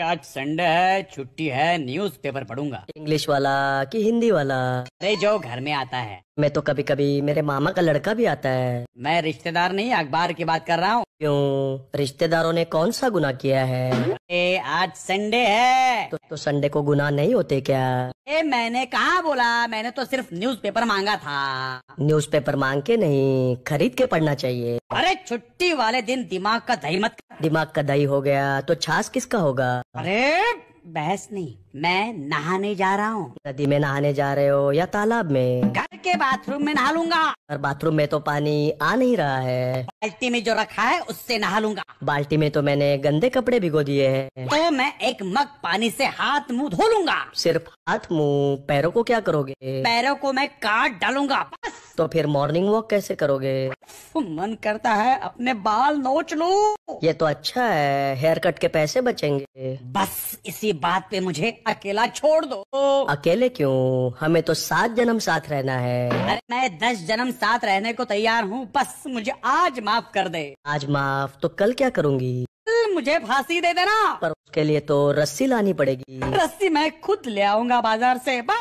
आज संडे है छुट्टी है न्यूज़पेपर पढ़ूंगा इंग्लिश वाला कि हिंदी वाला अरे जो घर में आता है मैं तो कभी कभी मेरे मामा का लड़का भी आता है मैं रिश्तेदार नहीं अखबार की बात कर रहा हूँ क्यों रिश्तेदारों ने कौन सा गुना किया है ए, आज संडे है तो, तो संडे को गुना नहीं होते क्या ए, मैंने कहा बोला मैंने तो सिर्फ न्यूज़पेपर मांगा था न्यूज़पेपर मांग के नहीं खरीद के पढ़ना चाहिए अरे छुट्टी वाले दिन दिमाग का दही मत दिमाग का दही हो गया तो छाछ किसका होगा अरे बहस नहीं मैं नहाने जा रहा हूँ नदी में नहाने जा रहे हो या तालाब में के बाथरूम में नहा लूंगा और बाथरूम में तो पानी आ नहीं रहा है बाल्टी में जो रखा है उससे नहा लूंगा बाल्टी में तो मैंने गंदे कपड़े भिगो दिए हैं तो मैं एक मग पानी से हाथ मुंह धो लूंगा सिर्फ हाथ मुंह पैरों को क्या करोगे पैरों को मैं काट डालूंगा बस तो फिर मॉर्निंग वॉक कैसे करोगे मन करता है अपने बाल नोच लू ये तो अच्छा है हेयर कट के पैसे बचेंगे बस इसी बात पे मुझे अकेला छोड़ दो अकेले क्यों हमें तो सात जन्म साथ रहना है अरे मैं दस जन्म साथ रहने को तैयार हूँ बस मुझे आज माफ कर दे आज माफ तो कल क्या करूँगी मुझे फांसी दे देना पर उसके लिए तो रस्सी लानी पड़ेगी रस्सी मैं खुद ले आऊंगा बाजार से बस